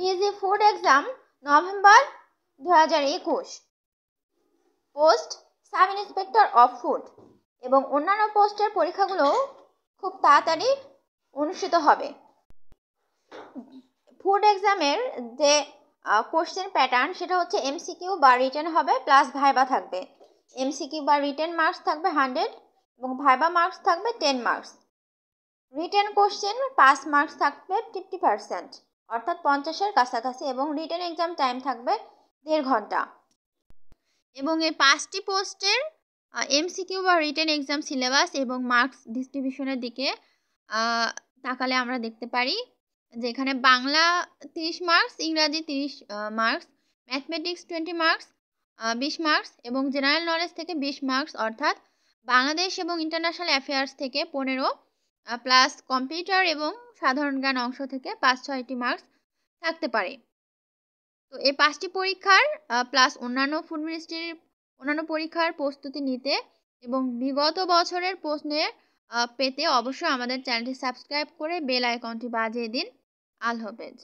TSC food exam November দু হাজার একুশ post sub inspector of food এবং অন্যান্য পোস্টের পরীক্ষাগুলো খুব তাড়াতাড়ি অনুষ্ঠিত হবে ফুড এক্সামের যে কোশ্চেন প্যাটার্ন সেটা হচ্ছে এমসিকিউ বা রিটার্ন হবে প্লাস ভাইবা থাকবে এমসিকিউ বা রিটার্ন মার্কস থাকবে হান্ড্রেড এবং ভাইবা মার্কস থাকবে ten marks written question pass marks থাকবে ফিফটি পার্সেন্ট অর্থাৎ পঞ্চাশের কাছাকাছি এবং রিটার্ন এক্সাম টাইম থাকবে দেড় ঘন্টা এবং এই পাঁচটি পোস্টের এমসিকিউ বা রিটার্ন এক্সাম সিলেবাস এবং মার্কস ডিস্ট্রিবিউশনের দিকে তাকালে আমরা দেখতে পারি যেখানে বাংলা তিরিশ মার্কস ইংরাজি তিরিশ মার্কস ম্যাথমেটিক্স টোয়েন্টি মার্কস বিশ মার্কস এবং জেনারেল নলেজ থেকে বিশ মার্কস অর্থাৎ বাংলাদেশ এবং ইন্টারন্যাশনাল অ্যাফেয়ার্স থেকে পনেরো প্লাস কম্পিউটার এবং সাধারণ জ্ঞান অংশ থেকে পাঁচ ছয়টি মার্কস থাকতে পারে তো এই পাঁচটি পরীক্ষার প্লাস অন্যান্য ফুড মিনিস্ট্রির অন্যান্য পরীক্ষার প্রস্তুতি নিতে এবং বিগত বছরের প্রশ্নের পেতে অবশ্যই আমাদের চ্যানেলটি সাবস্ক্রাইব করে বেল আইকনটি বাজিয়ে দিন আল হাফেজ